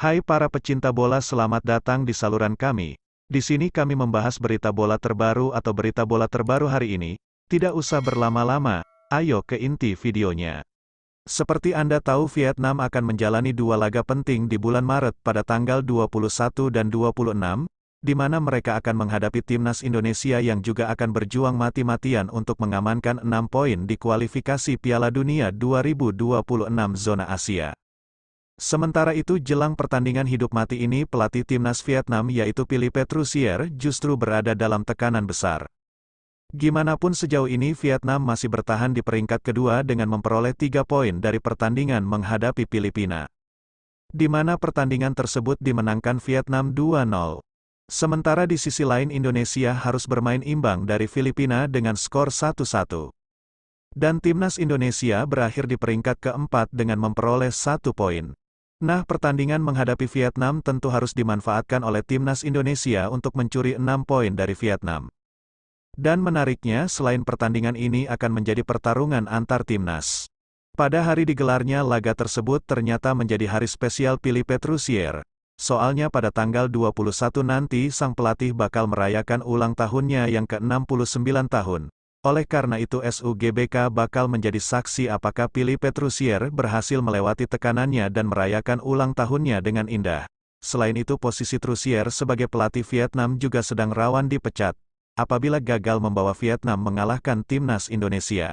Hai para pecinta bola selamat datang di saluran kami. Di sini kami membahas berita bola terbaru atau berita bola terbaru hari ini. Tidak usah berlama-lama, ayo ke inti videonya. Seperti Anda tahu Vietnam akan menjalani dua laga penting di bulan Maret pada tanggal 21 dan 26, di mana mereka akan menghadapi timnas Indonesia yang juga akan berjuang mati-matian untuk mengamankan 6 poin di kualifikasi Piala Dunia 2026 zona Asia. Sementara itu jelang pertandingan hidup mati ini pelatih timnas Vietnam yaitu Philippe Trussier justru berada dalam tekanan besar. Gimana pun sejauh ini Vietnam masih bertahan di peringkat kedua dengan memperoleh tiga poin dari pertandingan menghadapi Filipina. Di mana pertandingan tersebut dimenangkan Vietnam 2-0. Sementara di sisi lain Indonesia harus bermain imbang dari Filipina dengan skor 1-1. Dan timnas Indonesia berakhir di peringkat keempat dengan memperoleh satu poin. Nah pertandingan menghadapi Vietnam tentu harus dimanfaatkan oleh timnas Indonesia untuk mencuri 6 poin dari Vietnam. Dan menariknya selain pertandingan ini akan menjadi pertarungan antar timnas. Pada hari digelarnya laga tersebut ternyata menjadi hari spesial Pili Petrusier. Soalnya pada tanggal 21 nanti sang pelatih bakal merayakan ulang tahunnya yang ke-69 tahun. Oleh karena itu SUGBK bakal menjadi saksi apakah Pili Petrusier berhasil melewati tekanannya dan merayakan ulang tahunnya dengan indah. Selain itu posisi Trusier sebagai pelatih Vietnam juga sedang rawan dipecat, apabila gagal membawa Vietnam mengalahkan timnas Indonesia.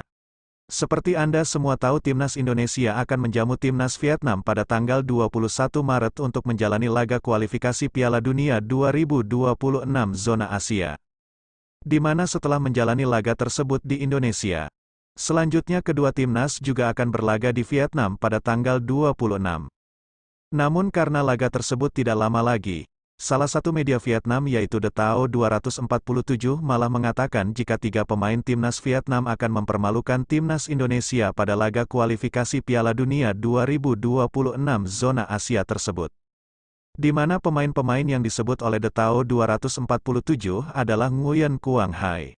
Seperti Anda semua tahu timnas Indonesia akan menjamu timnas Vietnam pada tanggal 21 Maret untuk menjalani laga kualifikasi Piala Dunia 2026 zona Asia di mana setelah menjalani laga tersebut di Indonesia, selanjutnya kedua timnas juga akan berlaga di Vietnam pada tanggal 26. Namun karena laga tersebut tidak lama lagi, salah satu media Vietnam yaitu The Tao 247 malah mengatakan jika tiga pemain timnas Vietnam akan mempermalukan timnas Indonesia pada laga kualifikasi Piala Dunia 2026 zona Asia tersebut di mana pemain-pemain yang disebut oleh The Tao 247 adalah Nguyen Kuang Hai,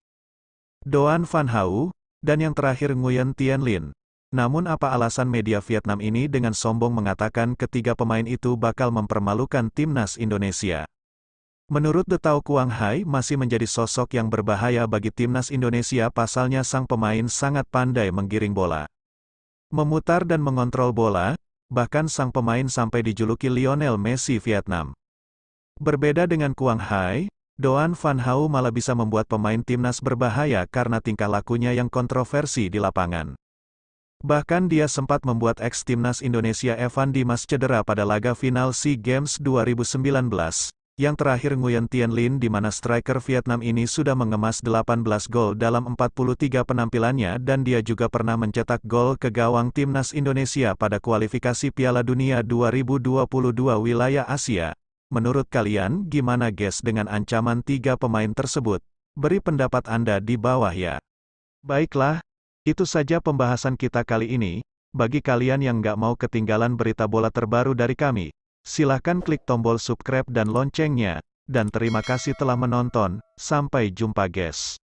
Doan Van Hau, dan yang terakhir Nguyen Tian Lin. Namun apa alasan media Vietnam ini dengan sombong mengatakan ketiga pemain itu bakal mempermalukan timnas Indonesia? Menurut The Tao Kuang Hai masih menjadi sosok yang berbahaya bagi timnas Indonesia pasalnya sang pemain sangat pandai menggiring bola. Memutar dan mengontrol bola, bahkan sang pemain sampai dijuluki Lionel Messi Vietnam. Berbeda dengan Kuang Hai, Doan Van Hau malah bisa membuat pemain timnas berbahaya karena tingkah lakunya yang kontroversi di lapangan. Bahkan dia sempat membuat ex-timnas Indonesia Evan Dimas cedera pada laga final SEA Games 2019 yang terakhir Nguyen Tien Lin di mana striker Vietnam ini sudah mengemas 18 gol dalam 43 penampilannya dan dia juga pernah mencetak gol ke gawang timnas Indonesia pada kualifikasi Piala Dunia 2022 wilayah Asia. Menurut kalian gimana guys dengan ancaman tiga pemain tersebut? Beri pendapat Anda di bawah ya. Baiklah, itu saja pembahasan kita kali ini. Bagi kalian yang nggak mau ketinggalan berita bola terbaru dari kami, Silahkan klik tombol subscribe dan loncengnya, dan terima kasih telah menonton, sampai jumpa guys.